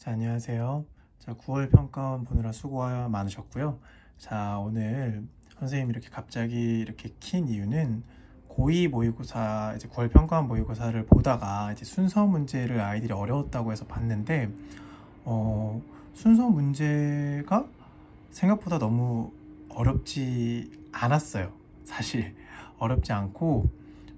자, 안녕하세요. 자, 9월 평가원 보느라 수고 많으셨고요. 자, 오늘 선생님 이렇게 갑자기 이렇게 킨 이유는 고2 모의고사, 이제 9월 평가원 모의고사를 보다가 이제 순서 문제를 아이들이 어려웠다고 해서 봤는데, 어, 순서 문제가 생각보다 너무 어렵지 않았어요. 사실. 어렵지 않고,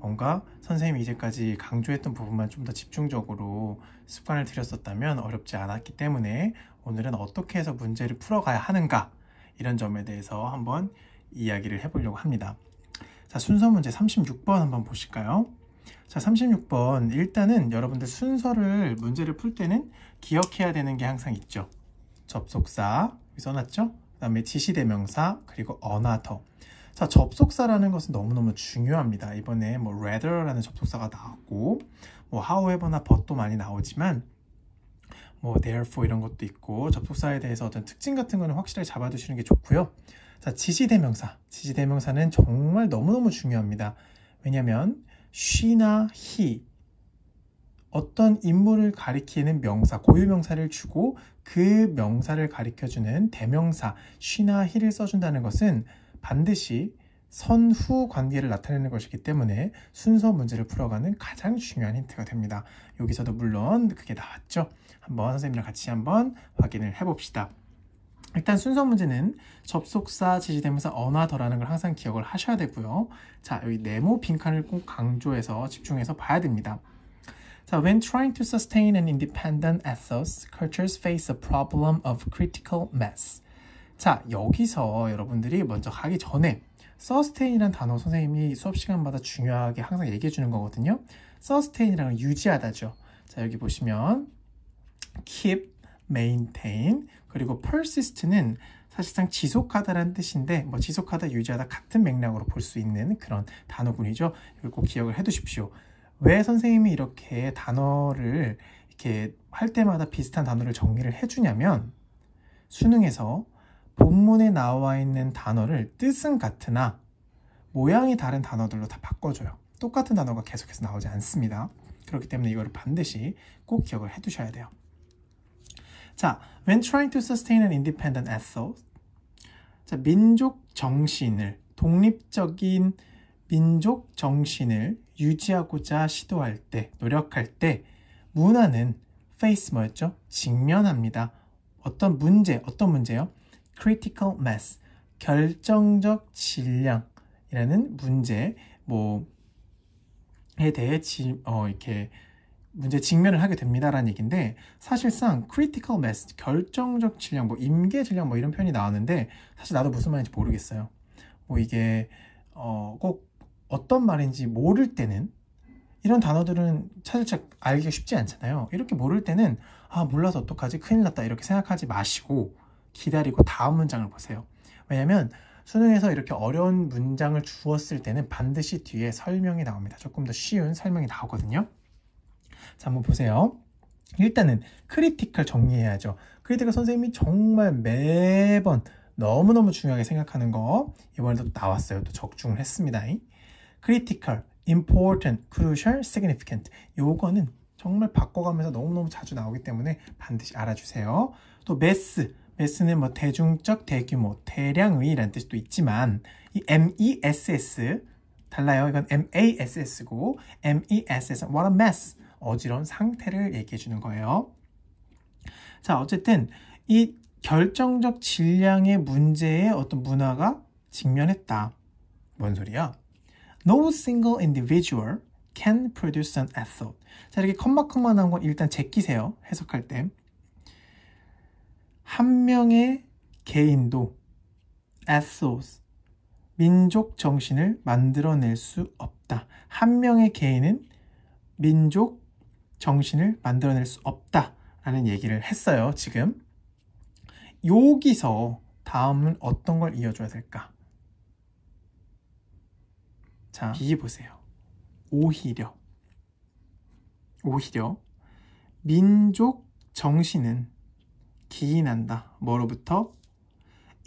뭔가 선생님이 이제까지 강조했던 부분만 좀 더 집중적으로 습관을 들였었다면 어렵지 않았기 때문에 오늘은 어떻게 해서 문제를 풀어가야 하는가 이런 점에 대해서 한번 이야기를 해보려고 합니다. 자, 순서 문제 36번 한번 보실까요? 자, 36번 일단은 여러분들 순서를 문제를 풀 때는 기억해야 되는 게 항상 있죠. 접속사 써놨죠? 그 다음에 지시대명사 그리고 언어터 자, 접속사라는 것은 너무너무 중요합니다. 이번에 뭐 rather라는 접속사가 나왔고 뭐 however나 but도 많이 나오지만 뭐 therefore 이런 것도 있고 접속사에 대해서 어떤 특징 같은 거는 확실히 잡아두시는 게 좋고요. 자, 지시대명사. 지시대명사는 정말 너무너무 중요합니다. 왜냐면 하 she나 he 어떤 인물을 가리키는 명사, 고유명사를 주고 그 명사를 가리켜주는 대명사, 쉬나히를 써준다는 것은 반드시 선후 관계를 나타내는 것이기 때문에 순서 문제를 풀어가는 가장 중요한 힌트가 됩니다. 여기서도 물론 그게 나왔죠. 한번 선생님이랑 같이 한번 확인을 해봅시다. 일단 순서 문제는 접속사, 지시대명사, 언어더라는 걸 항상 기억을 하셔야 되고요. 자, 여기 네모 빈칸을 꼭 강조해서 집중해서 봐야 됩니다. 자, when trying to sustain an independent ethos, cultures face a problem of critical mass. 자, 여기서 여러분들이 먼저 가기 전에 서스테인이란 단어 선생님이 수업 시간마다 중요하게 항상 얘기해 주는 거거든요. 서스테인이랑는 유지하다죠. 자, 여기 보시면 keep, maintain, 그리고 persist는 사실상 지속하다라는 뜻인데 뭐 지속하다, 유지하다 같은 맥락으로 볼 수 있는 그런 단어군이죠. 이걸 꼭 기억을 해 두십시오. 왜 선생님이 이렇게 단어를 이렇게 할 때마다 비슷한 단어를 정리를 해 주냐면 수능에서 본문에 나와 있는 단어를 뜻은 같으나 모양이 다른 단어들로 다 바꿔줘요. 똑같은 단어가 계속해서 나오지 않습니다. 그렇기 때문에 이거를 반드시 꼭 기억을 해두셔야 돼요. 자, when trying to sustain an independent ethos, 자, 민족 정신을 독립적인 민족 정신을 유지하고자 시도할 때, 노력할 때 문화는 face 뭐였죠? 직면합니다. 어떤 문제, 어떤 문제요? critical mass, 결정적 질량이라는 문제 뭐에 대해 지, 어, 이렇게 문제 직면을 하게 됩니다라는 얘기인데 사실상 critical mass, 결정적 질량, 뭐 임계 질량 뭐 이런 표현이 나왔는데 사실 나도 무슨 말인지 모르겠어요. 뭐 이게 어, 꼭 어떤 말인지 모를 때는 이런 단어들은 차질차 알기가 쉽지 않잖아요. 이렇게 모를 때는 아 몰라서 어떡하지 큰일 났다 이렇게 생각하지 마시고 기다리고 다음 문장을 보세요. 왜냐하면 수능에서 이렇게 어려운 문장을 주었을 때는 반드시 뒤에 설명이 나옵니다. 조금 더 쉬운 설명이 나오거든요. 자, 한번 보세요. 일단은 크리티컬 정리해야죠. 크리티컬 선생님이 정말 매번 너무너무 중요하게 생각하는 거 이번에도 나왔어요. 또 적중을 했습니다. 크리티컬, important, crucial, significant 요거는 정말 바꿔가면서 너무너무 자주 나오기 때문에 반드시 알아주세요. 또 매스, S는 뭐 대중적, 대규모, 대량의 란 뜻도 있지만 이 MESS 달라요. 이건 MASS고 MESS은 what a mess 어지러운 상태를 얘기해 주는 거예요. 자 어쨌든 이 결정적 질량의 문제에 어떤 문화가 직면했다. 뭔 소리야? No single individual can produce an ethod. 자 이렇게 컴마 컴마 나온 건 일단 제끼세요. 해석할 때. 한 명의 개인도 ethos, 민족 정신을 만들어낼 수 없다. 한 명의 개인은 민족 정신을 만들어낼 수 없다. 라는 얘기를 했어요, 지금. 여기서 다음은 어떤 걸 이어줘야 될까? 자, 비기 보세요. 오히려. 오히려. 민족 정신은 기인한다. 뭐로부터?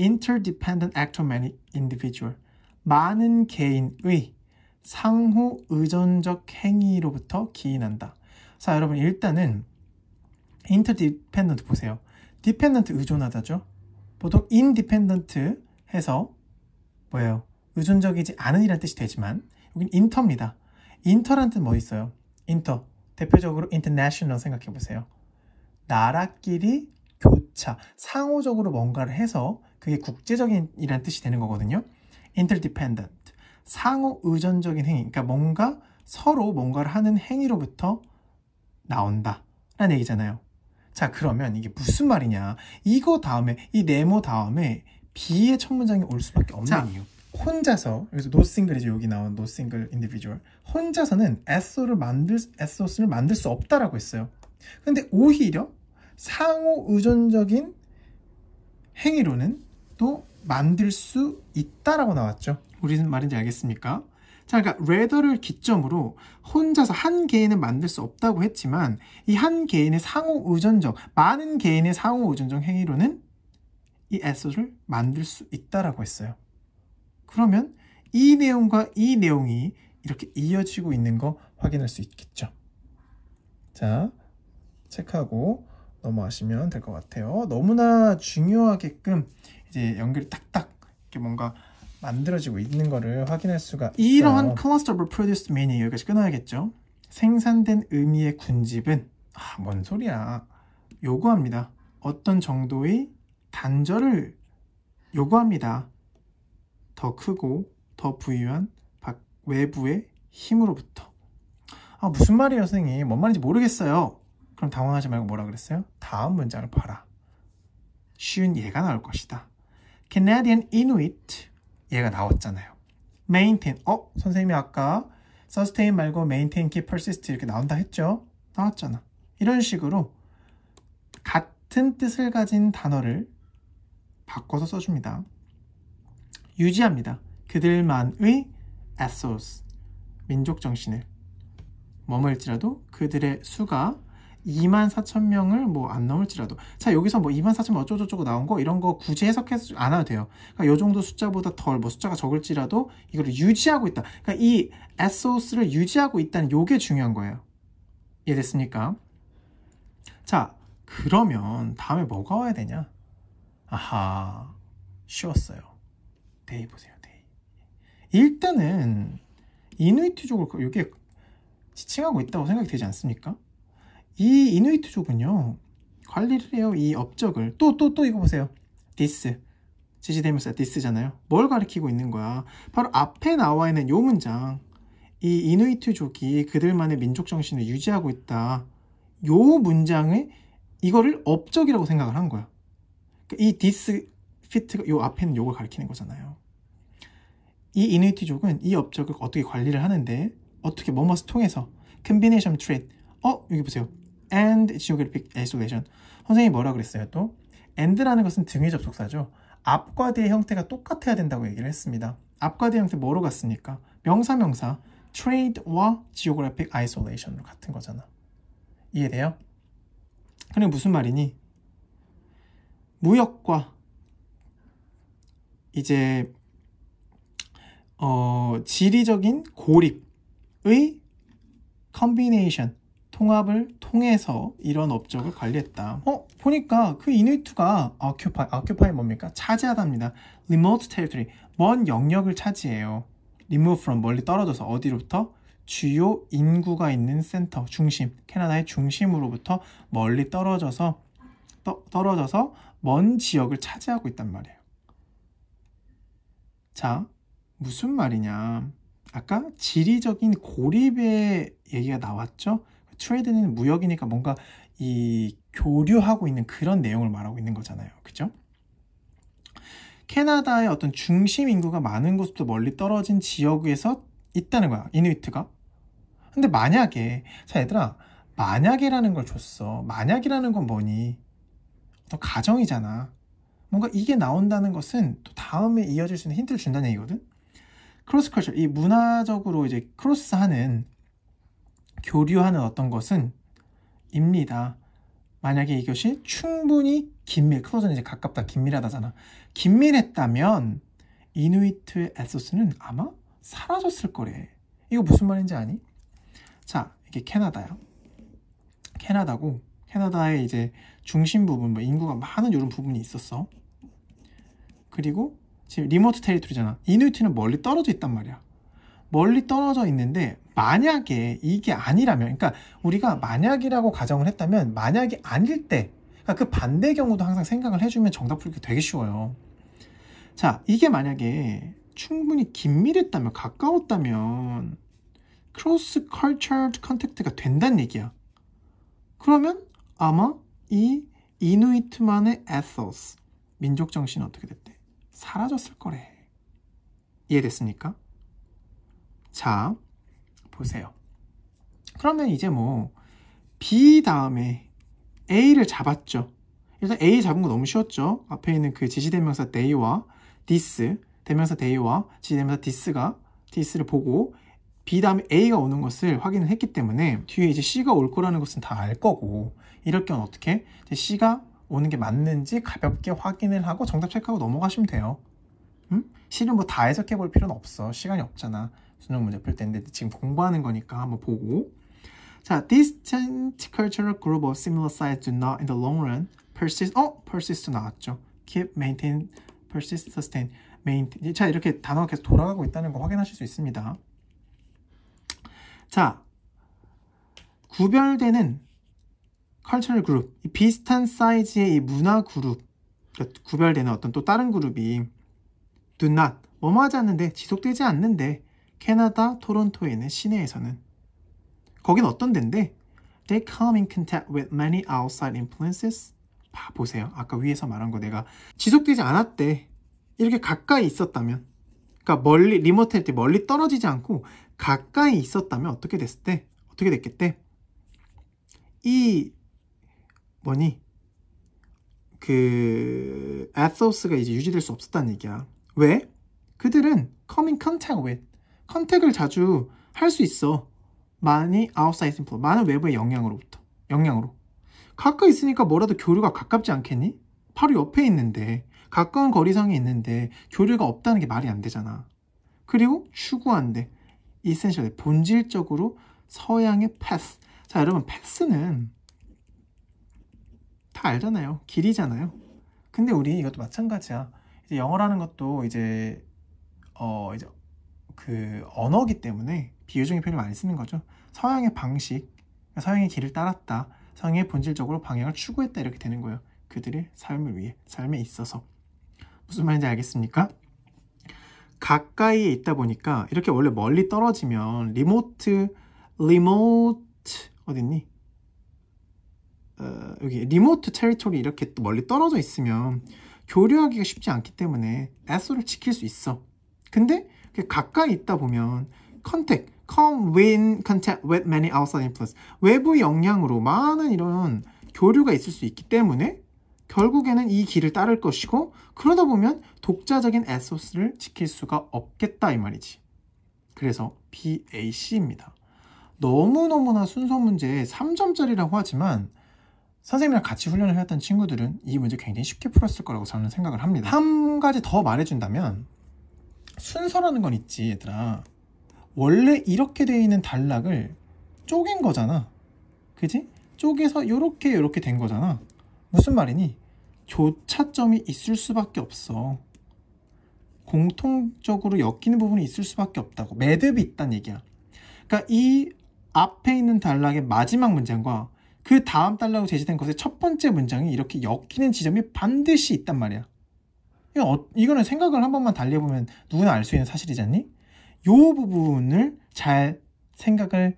interdependent actor many individual 많은 개인의 상호 의존적 행위로부터 기인한다. 자, 여러분 일단은 interdependent 보세요. dependent 의존하다죠. 보통 independent 해서 뭐예요? 의존적이지 않은이란 뜻이 되지만 여긴 인터입니다. 인터란 뜻 뭐 있어요? 인터. 대표적으로 international 생각해 보세요. 나라끼리 교차, 상호적으로 뭔가를 해서 그게 국제적인 이란 뜻이 되는 거거든요. interdependent, 상호 의존적인 행위, 그러니까 뭔가 서로 뭔가를 하는 행위로부터 나온다 라는 얘기잖아요. 자 그러면 이게 무슨 말이냐 이거 다음에 이 네모 다음에 B의 첫 문장이 올 수밖에 없는 자, 이유 혼자서 여기서 no single이죠 여기 나온 no single individual 혼자서는 so를 만들 so를 만들 수 없다라고 했어요 근데 오히려 상호 의존적인 행위로는 또 만들 수 있다라고 나왔죠. 우리는 말인지 알겠습니까? 자, 그러니까 레더를 기점으로 혼자서 한 개인은 만들 수 없다고 했지만 이 한 개인의 상호 의존적, 많은 개인의 상호 의존적 행위로는 이 에소를 만들 수 있다라고 했어요. 그러면 이 내용과 이 내용이 이렇게 이어지고 있는 거 확인할 수 있겠죠. 자, 체크하고 넘어가시면 될 것 같아요. 너무나 중요하게끔 이제 연결이 딱딱 이렇게 뭔가 만들어지고 있는 거를 확인할 수가 이러한 있어요. cluster of produced many 여기까지 끊어야겠죠. 생산된 의미의 군집은 아, 뭔 소리야. 요구합니다. 어떤 정도의 단절을 요구합니다. 더 크고 더 부유한 외부의 힘으로부터. 아, 무슨 말이에요, 선생님? 뭔 말인지 모르겠어요. 그럼 당황하지 말고 뭐라 그랬어요? 다음 문장을 봐라. 쉬운 예가 나올 것이다. Canadian Inuit 얘가 나왔잖아요. maintain. 어? 선생님이 아까 sustain 말고 maintain, keep, persist 이렇게 나온다 했죠? 나왔잖아. 이런 식으로 같은 뜻을 가진 단어를 바꿔서 써줍니다. 유지합니다. 그들만의 ethos, 민족 정신을 머물지라도 그들의 수가 2만 4천 명을 뭐 안 넘을지라도 자 여기서 뭐 2만 4천 어쩌고저쩌고 나온 거 이런 거 굳이 해석해서 안 해도 돼요. 그러니까 요 정도 숫자보다 덜 뭐 숫자가 적을지라도 이거를 유지하고 있다. 그러니까 이 SOS를 유지하고 있다는 요게 중요한 거예요. 이해됐습니까? 자 그러면 다음에 뭐가 와야 되냐? 아하 쉬웠어요. 데이 보세요 데이. 일단은 이누이트족을 이게 지칭하고 있다고 생각이 되지 않습니까? 이 이누이트족은요 관리를 해요 이 업적을 또 또또 또, 또 이거 보세요 디스 지시대명사 디스잖아요 뭘 가리키고 있는 거야 바로 앞에 나와 있는 요 문장 이 이누이트족이 그들만의 민족 정신을 유지하고 있다 요문장을 이거를 업적이라고 생각을 한 거야 그러니까 이 디스 피트가 요 앞에는 요걸 가리키는 거잖아요 이 이누이트족은 이 업적을 어떻게 관리를 하는데 어떻게 뭐뭐스 통해서 컨비네이션 트레드어 여기 보세요 and geographic isolation. 선생님이 뭐라 그랬어요 또? and라는 것은 등위 접속사죠. 앞과 뒤의 형태가 똑같아야 된다고 얘기를 했습니다. 앞과 뒤의 형태 뭐로 갔습니까? 명사 명사 trade와 geographic isolation으로 같은 거잖아. 이해돼요? 그럼 무슨 말이니? 무역과 이제 어, 지리적인 고립의 combination 통합을 통해서 이런 업적을 관리했다. 어? 보니까 그 이누이트가 occupy, occupy 뭡니까? 차지하답니다. remote territory, 먼 영역을 차지해요. remove from, 멀리 떨어져서 어디로부터? 주요 인구가 있는 센터, 중심, 캐나다의 중심으로부터 멀리 떨어져서 떠, 떨어져서 먼 지역을 차지하고 있단 말이에요. 자, 무슨 말이냐? 아까 지리적인 고립의 얘기가 나왔죠? 트레이드는 무역이니까 뭔가 이 교류하고 있는 그런 내용을 말하고 있는 거잖아요. 그죠? 캐나다의 어떤 중심 인구가 많은 곳부터 멀리 떨어진 지역에서 있다는 거야. 이누이트가. 근데 만약에 자 얘들아 만약이라는 걸 줬어. 만약이라는 건 뭐니? 어 가정이잖아. 뭔가 이게 나온다는 것은 또 다음에 이어질 수 있는 힌트를 준다는 얘기거든. 크로스 컬처 이 문화적으로 이제 크로스하는 교류하는 어떤 것은 입니다. 만약에 이것이 충분히 긴밀, 클로즈는 이제 가깝다, 긴밀하다잖아. 긴밀했다면 이누이트의 에소스는 아마 사라졌을 거래. 이거 무슨 말인지 아니? 자, 이게 캐나다야. 캐나다고 캐나다의 이제 중심 부분, 뭐 인구가 많은 이런 부분이 있었어. 그리고 지금 리모트 테리토리잖아. 이누이트는 멀리 떨어져 있단 말이야. 멀리 떨어져 있는데 만약에 이게 아니라면 그러니까 우리가 만약이라고 가정을 했다면 만약이 아닐 때그 그러니까 반대 경우도 항상 생각을 해주면 정답 풀기 되게 쉬워요. 자, 이게 만약에 충분히 긴밀했다면 가까웠다면 크로스 컬처드 컨택트가 된다는 얘기야. 그러면 아마 이 이누이트만의 에소스 민족 정신 은 어떻게 됐대? 사라졌을 거래. 이해됐습니까? 자, 보세요. 그러면 이제 뭐 B 다음에 A를 잡았죠. 일단 A 잡은 거 너무 쉬웠죠. 앞에 있는 그 지시대명사 day와 this, 대명사 day와 지시대명사 this가 this를 보고 B 다음에 A가 오는 것을 확인을 했기 때문에 뒤에 이제 C가 올 거라는 것은 다 알 거고 이럴 경우 어떻게 C가 오는 게 맞는지 가볍게 확인을 하고 정답 체크하고 넘어가시면 돼요. 음? C는 뭐 다 해석해 볼 필요는 없어. 시간이 없잖아. 수능 문제 풀 텐데 지금 공부하는 거니까 한번 보고 자, distant cultural group of similar size do not in the long run persist. 어, persist 나왔죠. keep, maintain, persist, sustain, maintain. 자, 이렇게 단어가 계속 돌아가고 있다는 거 확인하실 수 있습니다. 자, 구별되는 cultural group, 이 비슷한 사이즈의 이 문화 그룹, 구별되는 어떤 또 다른 그룹이 do not, 뭐뭐 하지 않는데, 지속되지 않는데, 캐나다 토론토에 있는 시내에서는 거긴 어떤 데인데 They come in contact with many outside influences 봐 보세요 아까 위에서 말한 거 내가 지속되지 않았대 이렇게 가까이 있었다면 그러니까 멀리 리모트 할때 멀리 떨어지지 않고 가까이 있었다면 어떻게 됐을 때 어떻게 됐겠대 이 뭐니 그 에소스가 이제 유지될 수 없었다는 얘기야 왜? 그들은 coming contact with 선택을 자주 할 수 있어. 많이 outside 많은 외부의 영향으로부터. 영향으로. 가까이 있으니까 뭐라도 교류가 가깝지 않겠니? 바로 옆에 있는데, 가까운 거리상에 있는데 교류가 없다는 게 말이 안 되잖아. 그리고 추구한데 이센셜 본질적으로 서양의 패스. 자, 여러분 패스는 다 알잖아요. 길이잖아요. 근데 우리 이것도 마찬가지야. 이제 영어라는 것도 이제 어 이제 그 언어기 때문에 비유적인 표현을 많이 쓰는 거죠. 서양의 방식, 서양의 길을 따랐다. 서양의 본질적으로 방향을 추구했다 이렇게 되는 거예요. 그들의 삶을 위해, 삶에 있어서. 무슨 말인지 알겠습니까? 가까이에 있다 보니까 이렇게 원래 멀리 떨어지면 리모트, 리모트 어딨니? 어, 여기 리모트 테리토리 이렇게 멀리 떨어져 있으면 교류하기가 쉽지 않기 때문에 애소를 지킬 수 있어. 근데 가까이 있다 보면 컨택, come in contact with many outside influence 외부 영향으로 많은 이런 교류가 있을 수 있기 때문에 결국에는 이 길을 따를 것이고 그러다 보면 독자적인 에소스를 지킬 수가 없겠다 이 말이지 그래서 BAC입니다 너무너무나 순서 문제 에 3점짜리라고 하지만 선생님이랑 같이 훈련을 해왔던 친구들은 이 문제 굉장히 쉽게 풀었을 거라고 저는 생각을 합니다 한 가지 더 말해준다면 순서라는 건 있지 얘들아 원래 이렇게 돼 있는 단락을 쪼갠 거잖아 그지? 쪼개서 요렇게 요렇게 된 거잖아 무슨 말이니? 교차점이 있을 수밖에 없어 공통적으로 엮이는 부분이 있을 수밖에 없다고 매듭이 있단 얘기야 그러니까 이 앞에 있는 단락의 마지막 문장과 그 다음 단락으로 제시된 것의 첫 번째 문장이 이렇게 엮이는 지점이 반드시 있단 말이야 어, 이거는 생각을 한 번만 달려보면 누구나 알 수 있는 사실이잖니? 요 부분을 잘 생각을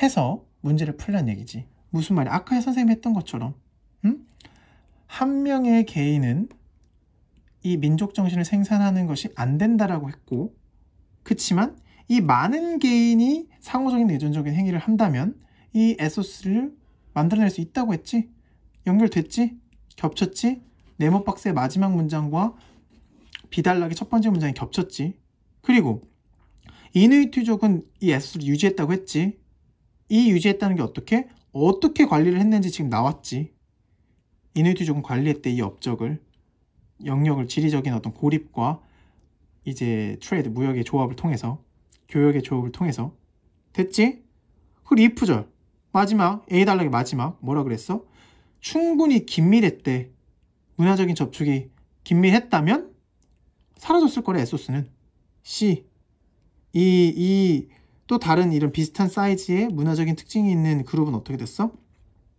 해서 문제를 풀란 얘기지. 무슨 말이야? 아까 선생님이 했던 것처럼 응? 한 명의 개인은 이 민족 정신을 생산하는 것이 안 된다라고 했고 그치만 이 많은 개인이 상호적인 의존적인 행위를 한다면 이 에소스를 만들어낼 수 있다고 했지 연결됐지 겹쳤지 네모 박스의 마지막 문장과 비달락의 첫 번째 문장이 겹쳤지. 그리고 이누이트족은 이애수를 유지했다고 했지. 이 유지했다는 게 어떻게? 어떻게 관리를 했는지 지금 나왔지. 이누이트족은 관리했대 이 업적을 영역을 지리적인 어떤 고립과 이제 트레이드 무역의 조합을 통해서 교역의 조합을 통해서 됐지? 그리고 이 푸절 마지막 A 달락의 마지막 뭐라 그랬어? 충분히 긴밀했대 문화적인 접촉이 긴밀했다면 사라졌을 거래 에소스는 C 이이또 다른 이런 비슷한 사이즈의 문화적인 특징이 있는 그룹은 어떻게 됐어?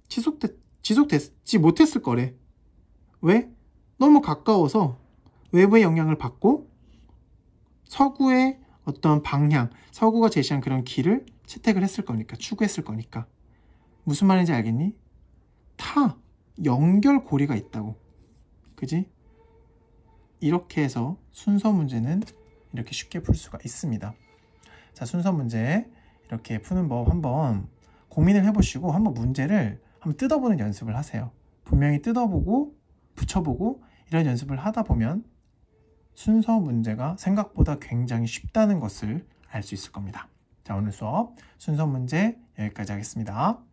지속됐 지속됐지 못했을 거래 왜? 너무 가까워서 외부의 영향을 받고 서구의 어떤 방향, 서구가 제시한 그런 길을 채택을 했을 거니까, 추구했을 거니까. 무슨 말인지 알겠니? 타, 연결고리가 있다고. 그지? 이렇게 해서 순서 문제는 이렇게 쉽게 풀 수가 있습니다. 자, 순서 문제 이렇게 푸는 법 한번 고민을 해보시고 한번 문제를 한번 뜯어보는 연습을 하세요. 분명히 뜯어보고 붙여보고 이런 연습을 하다 보면 순서 문제가 생각보다 굉장히 쉽다는 것을 알 수 있을 겁니다. 자, 오늘 수업 순서 문제 여기까지 하겠습니다.